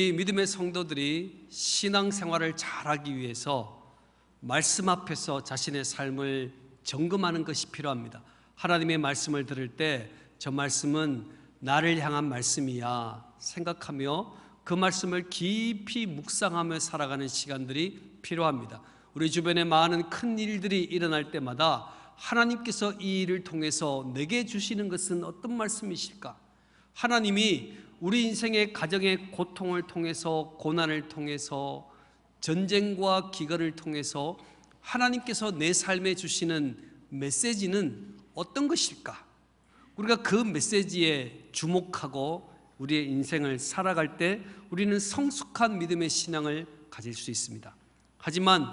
우리 믿음의 성도들이 신앙생활을 잘하기 위해서 말씀 앞에서 자신의 삶을 점검하는 것이 필요합니다. 하나님의 말씀을 들을 때 저 말씀은 나를 향한 말씀이야 생각하며 그 말씀을 깊이 묵상하며 살아가는 시간들이 필요합니다. 우리 주변에 많은 큰 일들이 일어날 때마다 하나님께서 이 일을 통해서 내게 주시는 것은 어떤 말씀이실까? 하나님이 우리 인생의 가정의 고통을 통해서 고난을 통해서 전쟁과 기근을 통해서 하나님께서 내 삶에 주시는 메시지는 어떤 것일까? 우리가 그 메시지에 주목하고 우리의 인생을 살아갈 때 우리는 성숙한 믿음의 신앙을 가질 수 있습니다. 하지만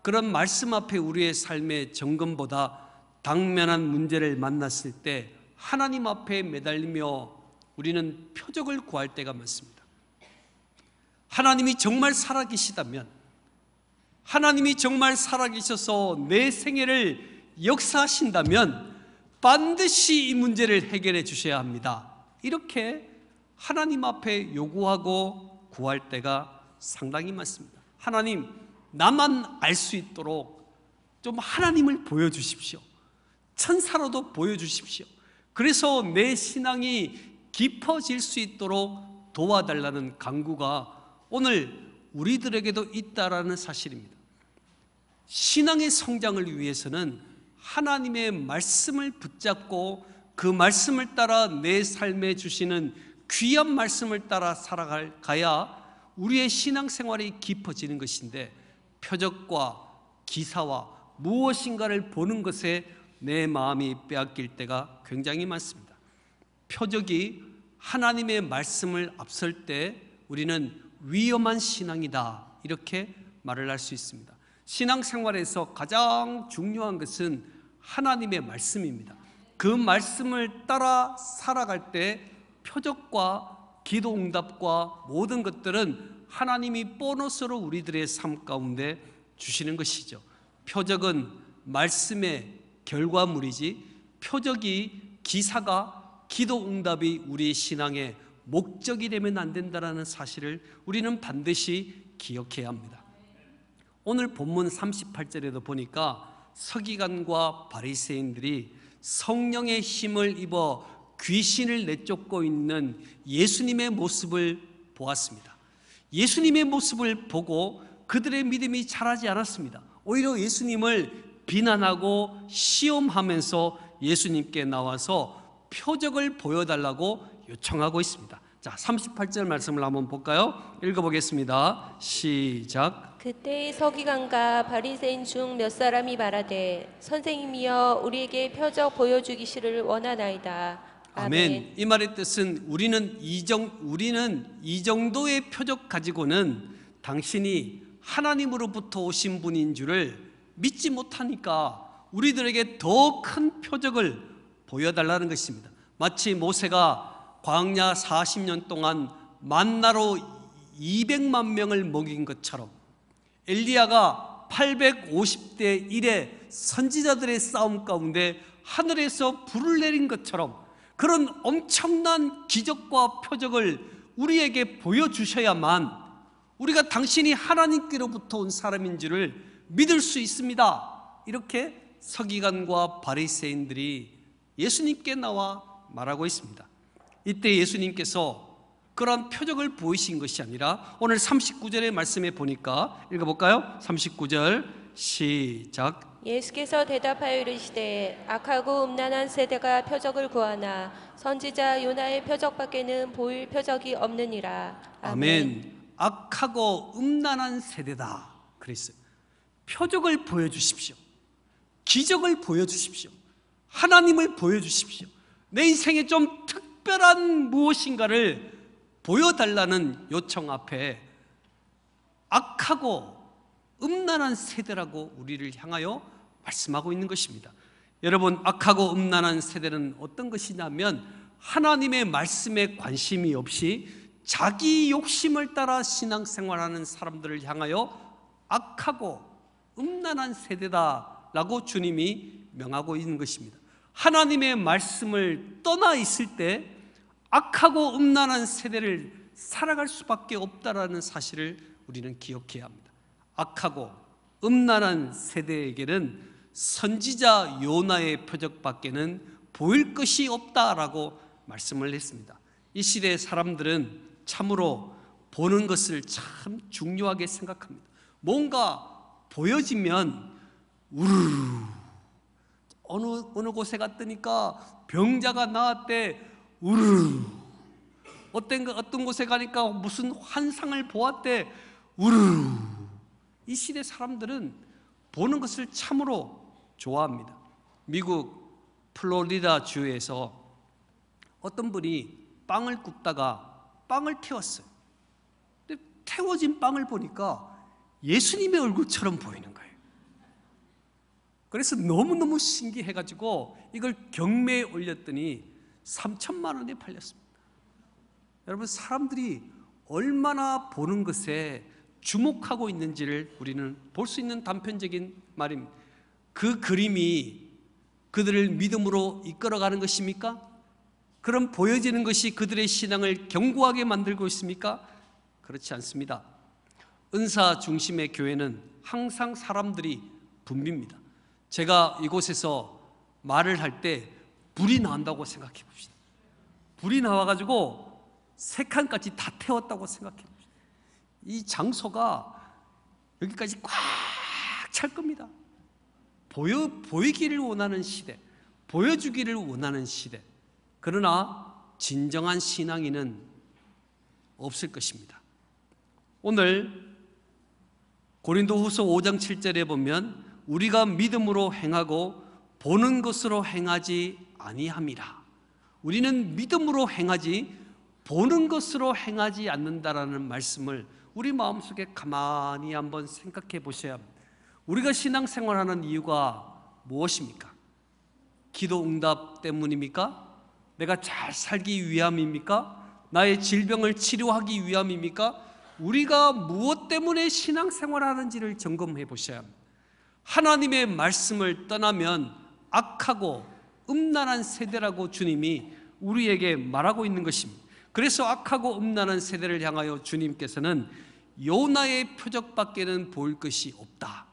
그런 말씀 앞에 우리의 삶의 점검보다 당면한 문제를 만났을 때 하나님 앞에 매달리며 우리는 표적을 구할 때가 많습니다. 하나님이 정말 살아계시다면, 하나님이 정말 살아계셔서 내 생애를 역사하신다면 반드시 이 문제를 해결해 주셔야 합니다. 이렇게 하나님 앞에 요구하고 구할 때가 상당히 많습니다. 하나님, 나만 알 수 있도록 좀 하나님을 보여주십시오. 천사로도 보여주십시오. 그래서 내 신앙이 깊어질 수 있도록 도와달라는 강구가 오늘 우리들에게도 있다라는 사실입니다. 신앙의 성장을 위해서는 하나님의 말씀을 붙잡고 그 말씀을 따라 내 삶에 주시는 귀한 말씀을 따라 살아가야 우리의 신앙생활이 깊어지는 것인데 표적과 기사와 무엇인가를 보는 것에 내 마음이 빼앗길 때가 굉장히 많습니다. 표적이 하나님의 말씀을 앞설 때 우리는 위험한 신앙이다 이렇게 말을 할 수 있습니다. 신앙생활에서 가장 중요한 것은 하나님의 말씀입니다. 그 말씀을 따라 살아갈 때 표적과 기도 응답과 모든 것들은 하나님이 보너스로 우리들의 삶 가운데 주시는 것이죠. 표적은 말씀의 결과물이지 표적이 기사가 기도 응답이 우리 신앙의 목적이 되면 안된다는 사실을 우리는 반드시 기억해야 합니다. 오늘 본문 38절에도 보니까 서기관과 바리새인들이 성령의 힘을 입어 귀신을 내쫓고 있는 예수님의 모습을 보았습니다. 예수님의 모습을 보고 그들의 믿음이 자라지 않았습니다. 오히려 예수님을 비난하고 시험하면서 예수님께 나와서 표적을 보여달라고 요청하고 있습니다. 자, 38절 말씀을 한번 볼까요? 읽어보겠습니다. 시작. 그때 서기관과 바리새인 중 몇 사람이 말하되 선생님이여 우리에게 표적 보여주기시를 원하나이다. 아멘. 아멘. 이 말의 뜻은 우리는 이정 우리는 이 정도의 표적 가지고는 당신이 하나님으로부터 오신 분인 줄을 믿지 못하니까 우리들에게 더 큰 표적을 보여달라는 것입니다. 마치 모세가 광야 40년 동안 만나로 200만 명을 먹인 것처럼 엘리야가 850대 1의 선지자들의 싸움 가운데 하늘에서 불을 내린 것처럼 그런 엄청난 기적과 표적을 우리에게 보여주셔야만 우리가 당신이 하나님께로부터 온 사람인 줄을 믿을 수 있습니다. 이렇게 서기관과 바리새인들이 예수님께 나와 말하고 있습니다. 이때 예수님께서 그런 표적을 보이신 것이 아니라 오늘 39절의 말씀에 보니까 읽어볼까요? 39절 시작 예수께서 대답하여 이르시되 악하고 음란한 세대가 표적을 구하나 선지자 요나의 표적밖에는 보일 표적이 없느니라 아멘, 아멘. 악하고 음란한 세대다 그랬어요 표적을 보여주십시오 기적을 보여주십시오 하나님을 보여주십시오. 내 인생에 좀 특별한 무엇인가를 보여달라는 요청 앞에 악하고 음란한 세대라고 우리를 향하여 말씀하고 있는 것입니다. 여러분, 악하고 음란한 세대는 어떤 것이냐면 하나님의 말씀에 관심이 없이 자기 욕심을 따라 신앙생활하는 사람들을 향하여 악하고 음란한 세대다라고 주님이 명하고 있는 것입니다. 하나님의 말씀을 떠나 있을 때 악하고 음란한 세대를 살아갈 수밖에 없다라는 사실을 우리는 기억해야 합니다. 악하고 음란한 세대에게는 선지자 요나의 표적밖에는 보일 것이 없다라고 말씀을 했습니다. 이 시대의 사람들은 참으로 보는 것을 참 중요하게 생각합니다. 뭔가 보여지면 우르르 어느, 어느 곳에 갔더니까 병자가 나왔대 우르르 어떤, 어떤 곳에 가니까 무슨 환상을 보았대 우르르 이 시대 사람들은 보는 것을 참으로 좋아합니다 미국 플로리다 주에서 어떤 분이 빵을 굽다가 빵을 태웠어요 태워진 빵을 보니까 예수님의 얼굴처럼 보이는 거예요 그래서 너무너무 신기해가지고 이걸 경매에 올렸더니 3천만 원에 팔렸습니다. 여러분 사람들이 얼마나 보는 것에 주목하고 있는지를 우리는 볼 수 있는 단편적인 말입니다. 그 그림이 그들을 믿음으로 이끌어가는 것입니까? 그럼 보여지는 것이 그들의 신앙을 견고하게 만들고 있습니까? 그렇지 않습니다. 은사 중심의 교회는 항상 사람들이 붐빕니다. 제가 이곳에서 말을 할 때 불이 나온다고 생각해 봅시다. 불이 나와가지고 세 칸까지 다 태웠다고 생각해 봅시다. 이 장소가 여기까지 꽉 찰 겁니다. 보여, 보이기를 원하는 시대, 보여주기를 원하는 시대. 그러나 진정한 신앙인은 없을 것입니다. 오늘 고린도 후서 5장 7절에 보면 우리가 믿음으로 행하고 보는 것으로 행하지 아니함이라. 우리는 믿음으로 행하지 보는 것으로 행하지 않는다라는 말씀을 우리 마음속에 가만히 한번 생각해 보셔야 합니다. 우리가 신앙생활하는 이유가 무엇입니까? 기도 응답 때문입니까? 내가 잘 살기 위함입니까? 나의 질병을 치료하기 위함입니까? 우리가 무엇 때문에 신앙생활하는지를 점검해 보셔야 합니다. 하나님의 말씀을 떠나면 악하고 음란한 세대라고 주님이 우리에게 말하고 있는 것입니다. 그래서 악하고 음란한 세대를 향하여 주님께서는 요나의 표적밖에는 보일 것이 없다.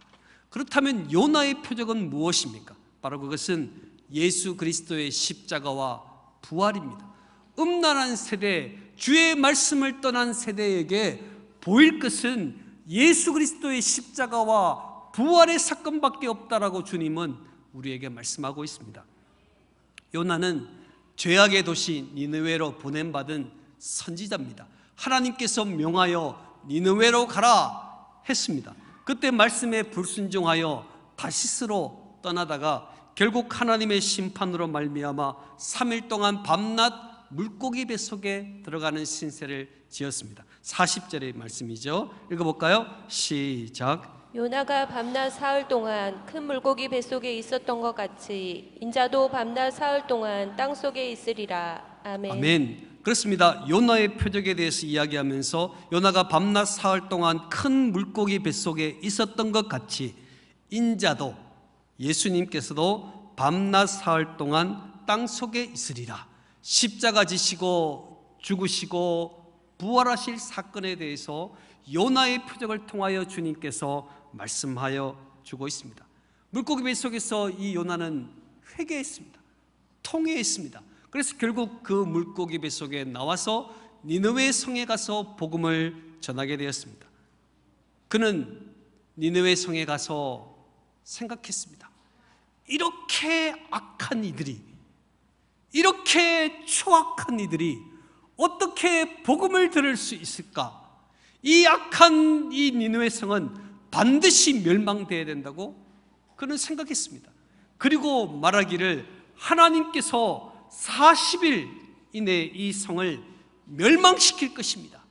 그렇다면 요나의 표적은 무엇입니까? 바로 그것은 예수 그리스도의 십자가와 부활입니다. 음란한 세대, 주의 말씀을 떠난 세대에게 보일 것은 예수 그리스도의 십자가와 부활의 사건밖에 없다라고 주님은 우리에게 말씀하고 있습니다. 요나는 죄악의 도시 니느웨로 보냄받은 선지자입니다. 하나님께서 명하여 니느웨로 가라 했습니다. 그때 말씀에 불순종하여 다시스로 떠나다가 결국 하나님의 심판으로 말미암아 3일 동안 밤낮 물고기 배 속에 들어가는 신세를 지었습니다. 40절의 말씀이죠. 읽어볼까요? 시작. 요나가 밤낮 사흘 동안 큰 물고기 뱃속에 있었던 것 같이 인자도 밤낮 사흘 동안 땅 속에 있으리라. 아멘. 아멘. 그렇습니다. 요나의 표적에 대해서 이야기하면서 요나가 밤낮 사흘 동안 큰 물고기 뱃속에 있었던 것 같이 인자도 예수님께서도 밤낮 사흘 동안 땅 속에 있으리라. 십자가 지시고 죽으시고 부활하실 사건에 대해서 요나의 표적을 통하여 주님께서 말씀하여 주고 있습니다. 물고기 배 속에서 이 요나는 회개했습니다. 통회했습니다. 그래서 결국 그 물고기 배 속에 나와서 니느웨 성에 가서 복음을 전하게 되었습니다. 그는 니느웨 성에 가서 생각했습니다. 이렇게 악한 이들이 이렇게 초악한 이들이 어떻게 복음을 들을 수 있을까? 이 악한 이 니누의 성은 반드시 멸망돼야 된다고 그는 생각했습니다. 그리고 말하기를 하나님께서 40일 이내 이 성을 멸망시킬 것입니다.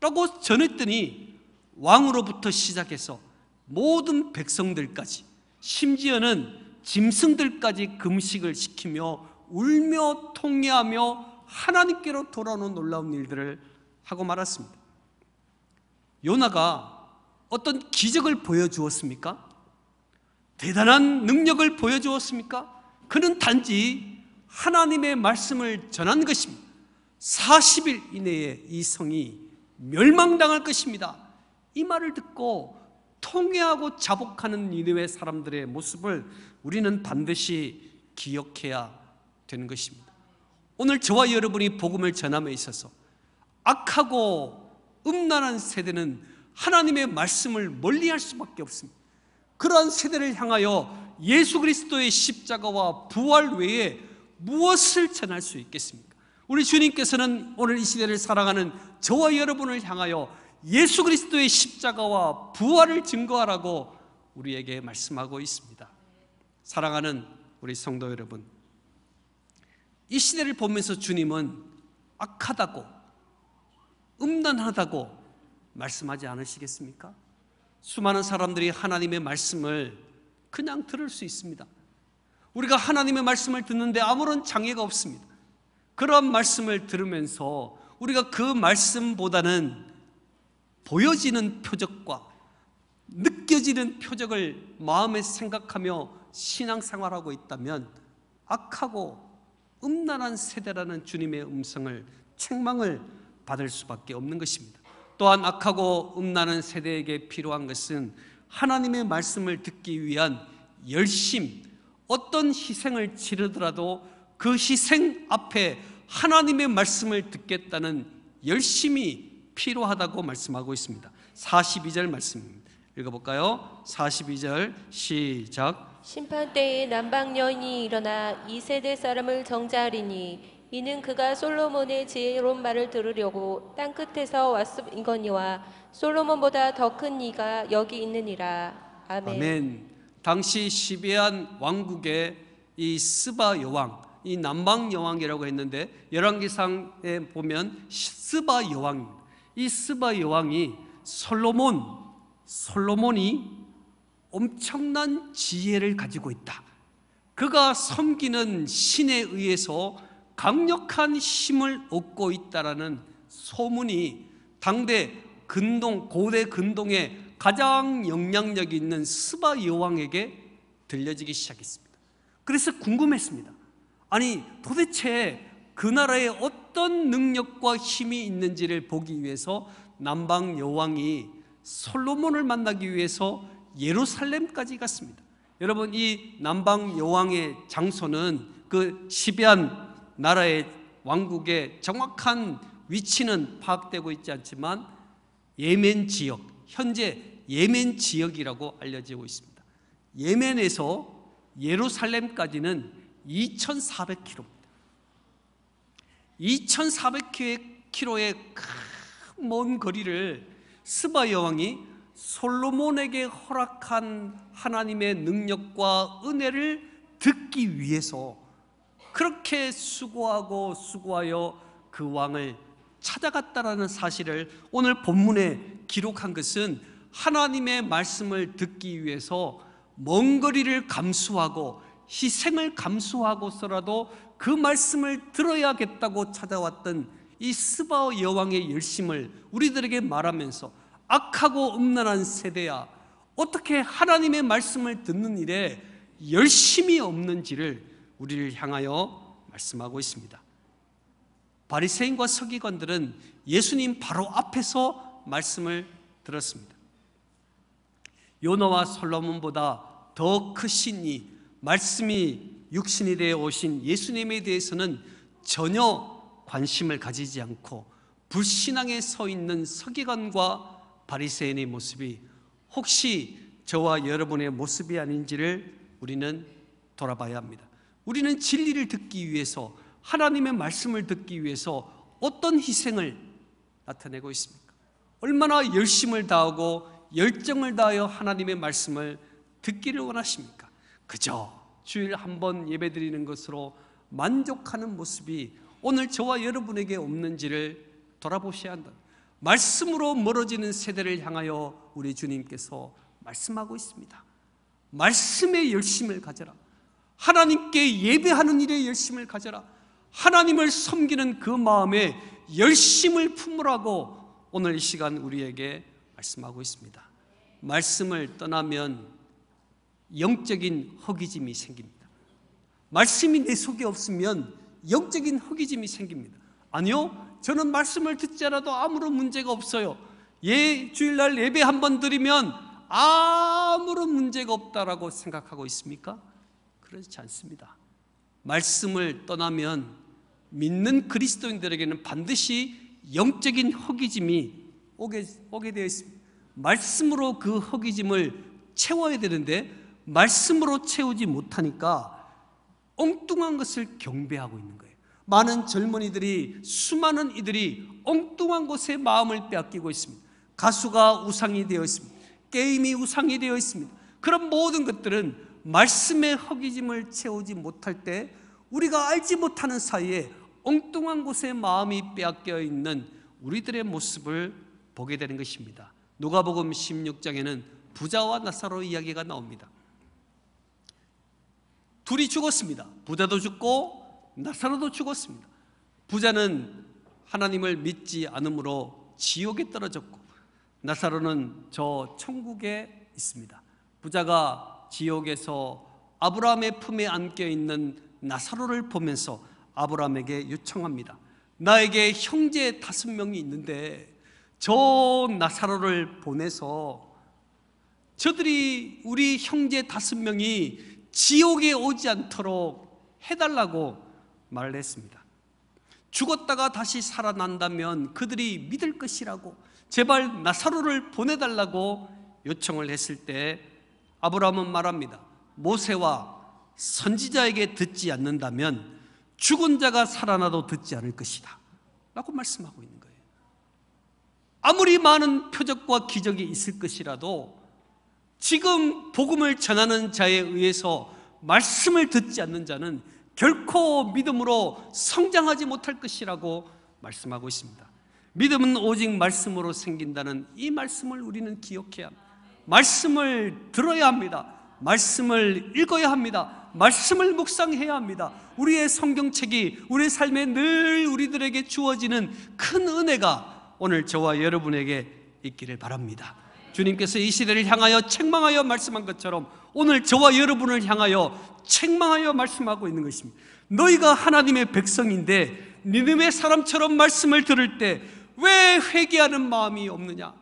라고 전했더니 왕으로부터 시작해서 모든 백성들까지 심지어는 짐승들까지 금식을 시키며 울며 통해하며 하나님께로 돌아오는 놀라운 일들을 하고 말았습니다. 요나가 어떤 기적을 보여주었습니까? 대단한 능력을 보여주었습니까? 그는 단지 하나님의 말씀을 전한 것입니다. 40일 이내에 이 성이 멸망당할 것입니다. 이 말을 듣고 통회하고 자복하는 니느웨 사람들의 모습을 우리는 반드시 기억해야 되는 것입니다. 오늘 저와 여러분이 복음을 전함에 있어서 악하고 음란한 세대는 하나님의 말씀을 멀리할 수밖에 없습니다. 그러한 세대를 향하여 예수 그리스도의 십자가와 부활 외에 무엇을 전할 수 있겠습니까? 우리 주님께서는 오늘 이 시대를 살아가는 저와 여러분을 향하여 예수 그리스도의 십자가와 부활을 증거하라고 우리에게 말씀하고 있습니다. 사랑하는 우리 성도 여러분, 이 시대를 보면서 주님은 악하다고 음란하다고 말씀하지 않으시겠습니까? 수많은 사람들이 하나님의 말씀을 그냥 들을 수 있습니다. 우리가 하나님의 말씀을 듣는데 아무런 장애가 없습니다. 그런 말씀을 들으면서 우리가 그 말씀보다는 보여지는 표적과 느껴지는 표적을 마음에 생각하며 신앙생활하고 있다면 악하고 음란한 세대라는 주님의 음성을 책망을 받을 수밖에 없는 것입니다. 또한 악하고 음란한 세대에게 필요한 것은 하나님의 말씀을 듣기 위한 열심, 어떤 희생을 치르더라도 그 희생 앞에 하나님의 말씀을 듣겠다는 열심이 필요하다고 말씀하고 있습니다. 42절 말씀입니다. 읽어볼까요? 42절 시작. 심판 때에 남방년이 일어나 이 세대 사람을 정죄하리니 이는 그가 솔로몬의 지혜로운 말을 들으려고 땅 끝에서 왔음이거니와 솔로몬보다 더 큰 이가 여기 있느니라. 아멘. 아멘. 당시 시베안 왕국의 이 스바 여왕, 이 남방 여왕이라고 했는데 열왕기상에 보면 스바 여왕. 이 스바 여왕이 솔로몬 솔로몬이 엄청난 지혜를 가지고 있다. 그가 섬기는 신에 의해서 강력한 힘을 얻고 있다라는 소문이 당대 근동 고대 근동의 가장 영향력 이 있는 스바 여왕에게 들려지기 시작했습니다. 그래서 궁금했습니다. 아니 도대체 그 나라에 어떤 능력과 힘이 있는지를 보기 위해서 남방 여왕이 솔로몬을 만나기 위해서 예루살렘까지 갔습니다. 여러분 이 남방 여왕의 장소는 그 시비안 나라의 왕국의 정확한 위치는 파악되고 있지 않지만 예멘 지역, 현재 예멘 지역이라고 알려지고 있습니다. 예멘에서 예루살렘까지는 2,400km. 2,400km의 큰 먼 거리를 스바 여왕이 솔로몬에게 허락한 하나님의 능력과 은혜를 듣기 위해서 그렇게 수고하고 수고하여 그 왕을 찾아갔다라는 사실을 오늘 본문에 기록한 것은 하나님의 말씀을 듣기 위해서 먼 거리를 감수하고 희생을 감수하고서라도 그 말씀을 들어야겠다고 찾아왔던 이 스바오 여왕의 열심을 우리들에게 말하면서 악하고 음란한 세대야 어떻게 하나님의 말씀을 듣는 일에 열심이 없는지를 우리를 향하여 말씀하고 있습니다. 바리새인과 서기관들은 예수님 바로 앞에서 말씀을 들었습니다. 요노와 솔로몬보다 더 크신 이 말씀이 육신이 되어 오신 예수님에 대해서는 전혀 관심을 가지지 않고 불신앙에 서 있는 서기관과 바리새인의 모습이 혹시 저와 여러분의 모습이 아닌지를 우리는 돌아봐야 합니다. 우리는 진리를 듣기 위해서 하나님의 말씀을 듣기 위해서 어떤 희생을 나타내고 있습니까? 얼마나 열심을 다하고 열정을 다하여 하나님의 말씀을 듣기를 원하십니까? 그저 주일 한번 예배드리는 것으로 만족하는 모습이 오늘 저와 여러분에게 없는지를 돌아보셔야 한다. 말씀으로 멀어지는 세대를 향하여 우리 주님께서 말씀하고 있습니다. 말씀의 열심을 가져라. 하나님께 예배하는 일에 열심을 가져라. 하나님을 섬기는 그 마음에 열심을 품으라고 오늘 이 시간 우리에게 말씀하고 있습니다. 말씀을 떠나면 영적인 허기짐이 생깁니다. 말씀이 내 속에 없으면 영적인 허기짐이 생깁니다. 아니요, 저는 말씀을 듣자라도 아무런 문제가 없어요. 예, 주일날 예배 한번 드리면 아무런 문제가 없다라 생각하고 있습니까? 그렇지 않습니다. 말씀을 떠나면 믿는 그리스도인들에게는 반드시 영적인 허기짐이 오게, 오게 되어 있습니다. 말씀으로 그 허기짐을 채워야 되는데 말씀으로 채우지 못하니까 엉뚱한 것을 경배하고 있는 거예요. 많은 젊은이들이 수많은 이들이 엉뚱한 곳에 마음을 빼앗기고 있습니다. 가수가 우상이 되어 있습니다. 게임이 우상이 되어 있습니다. 그런 모든 것들은 말씀의 허기짐을 채우지 못할 때 우리가 알지 못하는 사이에 엉뚱한 곳에 마음이 빼앗겨 있는 우리들의 모습을 보게 되는 것입니다. 누가복음 16장에는 부자와 나사로 이야기가 나옵니다. 둘이 죽었습니다. 부자도 죽고 나사로도 죽었습니다. 부자는 하나님을 믿지 않으므로 지옥에 떨어졌고 나사로는 저 천국에 있습니다. 부자가 지옥에서 아브라함의 품에 안겨 있는 나사로를 보면서 아브라함에게 요청합니다. 나에게 형제 다섯 명이 있는데 저 나사로를 보내서 저들이 우리 형제 다섯 명이 지옥에 오지 않도록 해달라고 말을 했습니다. 죽었다가 다시 살아난다면 그들이 믿을 것이라고 제발 나사로를 보내달라고 요청을 했을 때 아브라함은 말합니다. 모세와 선지자에게 듣지 않는다면 죽은 자가 살아나도 듣지 않을 것이다. 라고 말씀하고 있는 거예요. 아무리 많은 표적과 기적이 있을 것이라도 지금 복음을 전하는 자에 의해서 말씀을 듣지 않는 자는 결코 믿음으로 성장하지 못할 것이라고 말씀하고 있습니다. 믿음은 오직 말씀으로 생긴다는 이 말씀을 우리는 기억해야 합니다. 말씀을 들어야 합니다. 말씀을 읽어야 합니다. 말씀을 묵상해야 합니다. 우리의 성경책이 우리 삶에 늘 우리들에게 주어지는 큰 은혜가 오늘 저와 여러분에게 있기를 바랍니다. 주님께서 이 시대를 향하여 책망하여 말씀한 것처럼 오늘 저와 여러분을 향하여 책망하여 말씀하고 있는 것입니다. 너희가 하나님의 백성인데 니네 사람처럼 말씀을 들을 때 왜 회개하는 마음이 없느냐?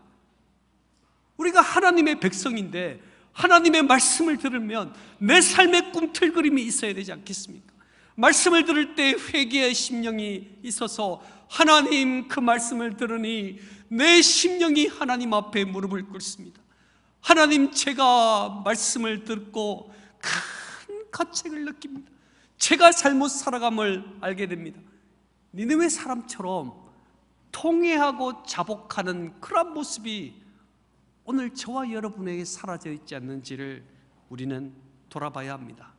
우리가 하나님의 백성인데 하나님의 말씀을 들으면 내 삶의 꿈틀그림이 있어야 되지 않겠습니까? 말씀을 들을 때 회개의 심령이 있어서 하나님 그 말씀을 들으니 내 심령이 하나님 앞에 무릎을 꿇습니다. 하나님 제가 말씀을 듣고 큰 가책을 느낍니다. 제가 잘못 살아감을 알게 됩니다. 니네의 사람처럼 통회하고 자복하는 그런 모습이 오늘 저와 여러분에게 사라져 있지 않는지를 우리는 돌아봐야 합니다.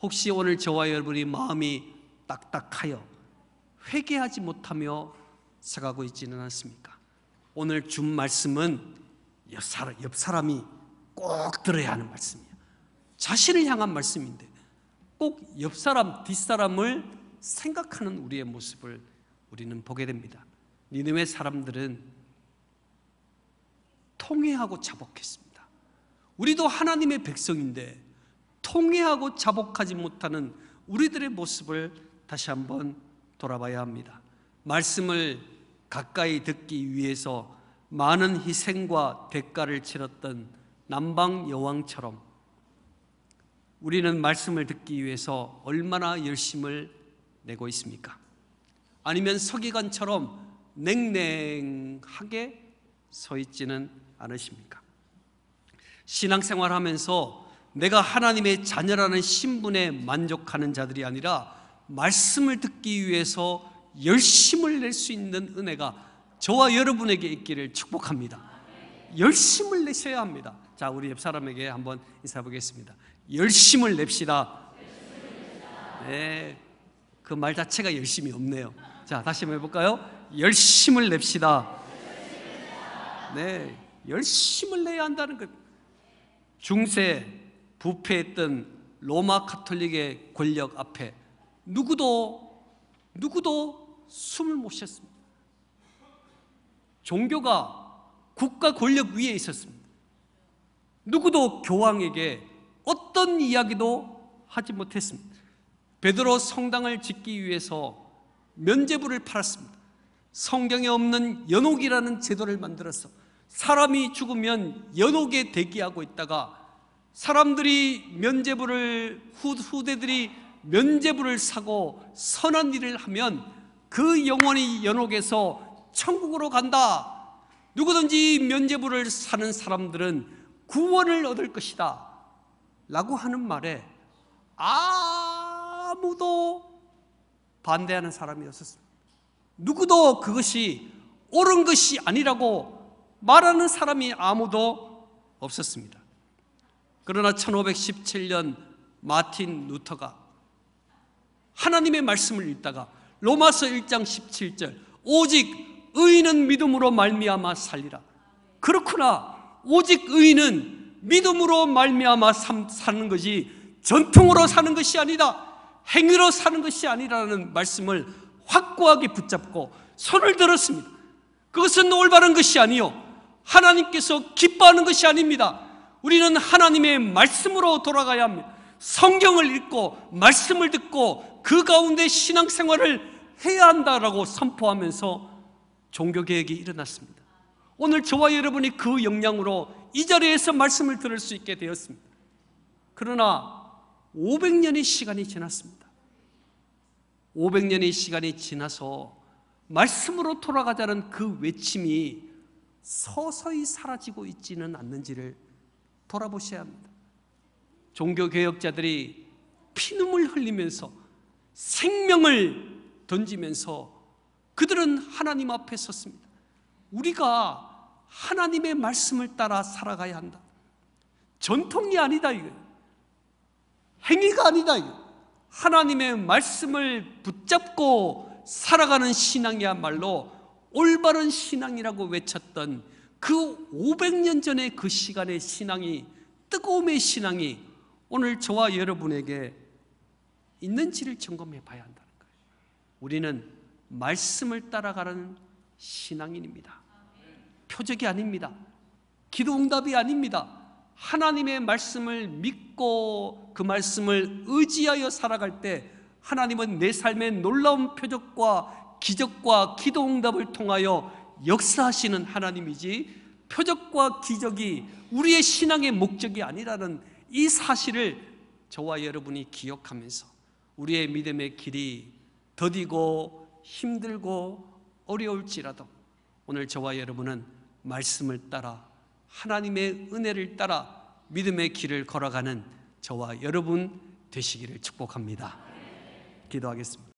혹시 오늘 저와 여러분이 마음이 딱딱하여 회개하지 못하며 살아가고 있지는 않습니까? 오늘 준 말씀은 옆, 사람, 옆 사람이 꼭 들어야 하는 말씀이에요. 자신을 향한 말씀인데 꼭 옆 사람, 뒷사람을 생각하는 우리의 모습을 우리는 보게 됩니다. 니느웨 사람들은 통회하고 자복했습니다. 우리도 하나님의 백성인데 통회하고 자복하지 못하는 우리들의 모습을 다시 한번 돌아봐야 합니다. 말씀을 가까이 듣기 위해서 많은 희생과 대가를 치렀던 남방 여왕처럼 우리는 말씀을 듣기 위해서 얼마나 열심을 내고 있습니까? 아니면 서기관처럼 냉랭하게 서 있지는 않으십니까? 신앙생활 하면서 내가 하나님의 자녀라는 신분에 만족하는 자들이 아니라 말씀을 듣기 위해서 열심을 낼 수 있는 은혜가 저와 여러분에게 있기를 축복합니다. 열심을 내셔야 합니다. 자, 우리 옆 사람에게 한번 인사 보겠습니다. 열심을 냅시다. 네. 그 말 자체가 열심이 없네요. 자, 다시 한번 해볼까요? 열심을 냅시다. 네. 열심을 내야 한다는 것. 중세 부패했던 로마 카톨릭의 권력 앞에 누구도 누구도 숨을 못 쉬었습니다. 종교가 국가 권력 위에 있었습니다. 누구도 교황에게 어떤 이야기도 하지 못했습니다. 베드로 성당을 짓기 위해서 면제부를 팔았습니다. 성경에 없는 연옥이라는 제도를 만들어서 었 사람이 죽으면 연옥에 대기하고 있다가 사람들이 면제부를 후대들이 면제부를 사고 선한 일을 하면 그 영혼이 연옥에서 천국으로 간다. 누구든지 면제부를 사는 사람들은 구원을 얻을 것이다. 라고 하는 말에 아무도 반대하는 사람이 없었습니다. 누구도 그것이 옳은 것이 아니라고 말하는 사람이 아무도 없었습니다. 그러나 1517년 마틴 루터가 하나님의 말씀을 읽다가 로마서 1장 17절 오직 의인은 믿음으로 말미암아 살리라. 그렇구나. 오직 의인은 믿음으로 말미암아 사는 것이 전통으로 사는 것이 아니다. 행위로 사는 것이 아니라는 말씀을 확고하게 붙잡고 손을 들었습니다. 그것은 올바른 것이 아니요 하나님께서 기뻐하는 것이 아닙니다. 우리는 하나님의 말씀으로 돌아가야 합니다. 성경을 읽고 말씀을 듣고 그 가운데 신앙생활을 해야 한다라고 선포하면서 종교 개혁이 일어났습니다. 오늘 저와 여러분이 그 영향으로 이 자리에서 말씀을 들을 수 있게 되었습니다. 그러나 500년의 시간이 지났습니다. 500년의 시간이 지나서 말씀으로 돌아가자는 그 외침이 서서히 사라지고 있지는 않는지를 돌아보셔야 합니다. 종교개혁자들이 피눈물 흘리면서 생명을 던지면서 그들은 하나님 앞에 섰습니다. 우리가 하나님의 말씀을 따라 살아가야 한다. 전통이 아니다 이거 행위가 아니다 이거 하나님의 말씀을 붙잡고 살아가는 신앙이야말로 올바른 신앙이라고 외쳤던 그 500년 전의 그 시간의 신앙이 뜨거움의 신앙이 오늘 저와 여러분에게 있는지를 점검해 봐야 한다는 거예요. 우리는 말씀을 따라가는 신앙인입니다. 표적이 아닙니다. 기도 응답이 아닙니다. 하나님의 말씀을 믿고 그 말씀을 의지하여 살아갈 때 하나님은 내 삶의 놀라운 표적과 기적과 기도 응답을 통하여 역사하시는 하나님이지 표적과 기적이 우리의 신앙의 목적이 아니라는 이 사실을 저와 여러분이 기억하면서 우리의 믿음의 길이 더디고 힘들고 어려울지라도 오늘 저와 여러분은 말씀을 따라 하나님의 은혜를 따라 믿음의 길을 걸어가는 저와 여러분 되시기를 축복합니다. 기도하겠습니다.